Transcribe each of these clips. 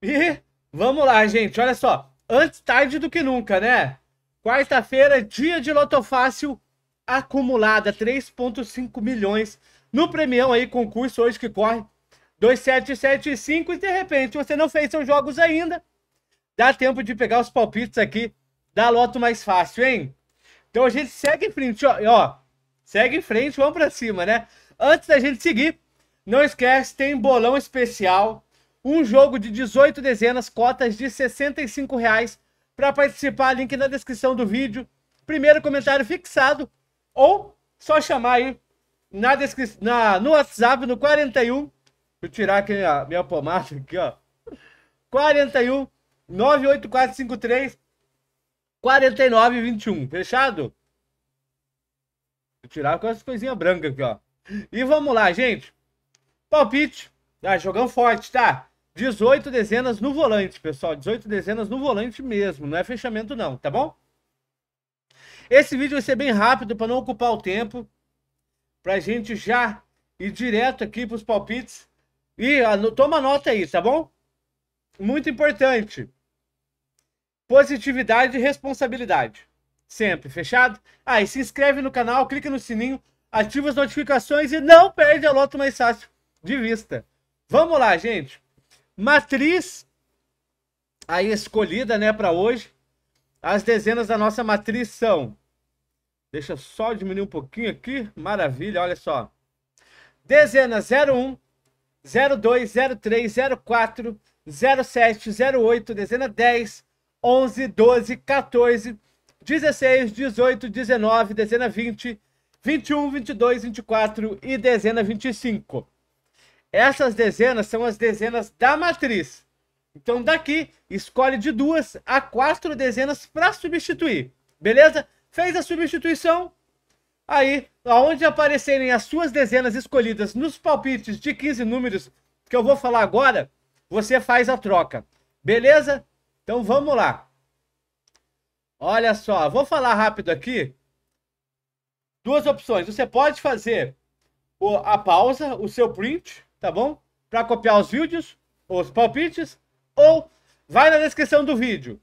E vamos lá, gente. Olha só. Antes tarde do que nunca, né? Quarta-feira, dia de Lotofácil acumulada. 3,5 milhões no premião aí, concurso hoje que corre. 2775 e de repente você não fez seus jogos ainda. Dá tempo de pegar os palpites aqui da loto mais fácil, hein? Então a gente segue em frente, ó. ó segue em frente, vamos pra cima, né? Antes da gente seguir, não esquece, tem bolão especial um jogo de 18 dezenas, cotas de 65 reais. Para participar, link na descrição do vídeo. Primeiro comentário fixado ou só chamar aí na descrição, na, no WhatsApp no 41. Deixa eu tirar aqui a minha pomada aqui, ó. 41 98453 4921. Fechado? Vou tirar com as coisinhas brancas aqui, ó. E vamos lá, gente. Palpite. Ah, jogão forte, tá? 18 dezenas no volante, pessoal. 18 dezenas no volante mesmo, não é fechamento não, tá bom? Esse vídeo vai ser bem rápido para não ocupar o tempo. para a gente já ir direto aqui para os palpites. E ah, toma nota aí, tá bom? Muito importante. Positividade e responsabilidade. Sempre, fechado? Aí e se inscreve no canal, clica no sininho, ativa as notificações e não perde a loto mais fácil de vista. Vamos lá, gente. Matriz, aí escolhida, né, para hoje. As dezenas da nossa matriz são. Deixa eu só diminuir um pouquinho aqui. Maravilha, olha só. Dezena 01, 02, 03, 04, 07, 08, dezena 10, 11, 12, 14, 16, 18, 19, dezena 20, 21, 22, 24 e dezena 25. Essas dezenas são as dezenas da matriz. Então daqui, escolhe de duas a quatro dezenas para substituir. Beleza? Fez a substituição. Aí, aonde aparecerem as suas dezenas escolhidas nos palpites de 15 números que eu vou falar agora, você faz a troca. Beleza? Então vamos lá. Olha só, vou falar rápido aqui. Duas opções. Você pode fazer a pausa, o seu print, tá bom? Para copiar os vídeos, os palpites, ou vai na descrição do vídeo.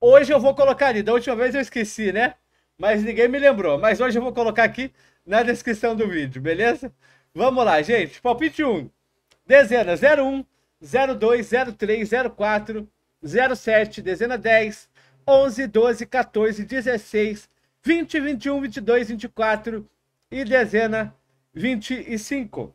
Hoje eu vou colocar ali, da última vez eu esqueci, né? Mas ninguém me lembrou, mas hoje eu vou colocar aqui na descrição do vídeo, beleza? Vamos lá, gente. Palpite 1. Dezena 01, 02, 03, 04, 07, dezena 10, 11, 12, 14, 16, 20, 21, 22, 24 e dezena 25.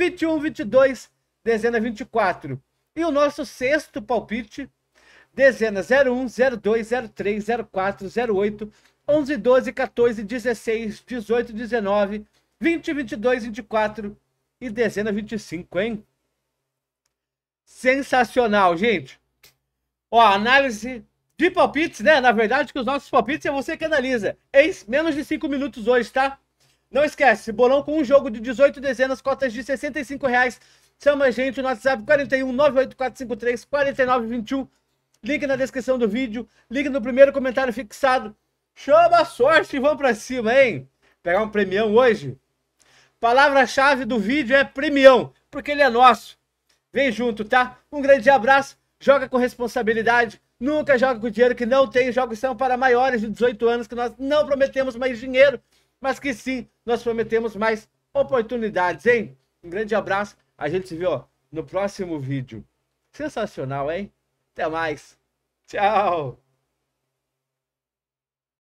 21, 22, dezena 24. E o nosso sexto palpite, dezena 01, 02, 03, 04, 08, 11, 12, 14, 16, 18, 19, 20, 22, 24 e dezena 25, hein? Sensacional, gente. Ó, análise de palpites, né? Na verdade, que os nossos palpites é você que analisa. Em menos de 5 minutos hoje, tá? Não esquece, bolão com um jogo de 18 dezenas, cotas de 65 reais. Chama a gente no WhatsApp 41 4921. Link na descrição do vídeo, link no primeiro comentário fixado. Chama a sorte e vamos pra cima, hein? Pegar um premião hoje. Palavra-chave do vídeo é premião, porque ele é nosso. Vem junto, tá? Um grande abraço, joga com responsabilidade. Nunca joga com dinheiro que não tem. Jogos são para maiores de 18 anos que nós não prometemos mais dinheiro mas que sim, nós prometemos mais oportunidades, hein? Um grande abraço, a gente se vê ó, no próximo vídeo. Sensacional, hein? Até mais. Tchau.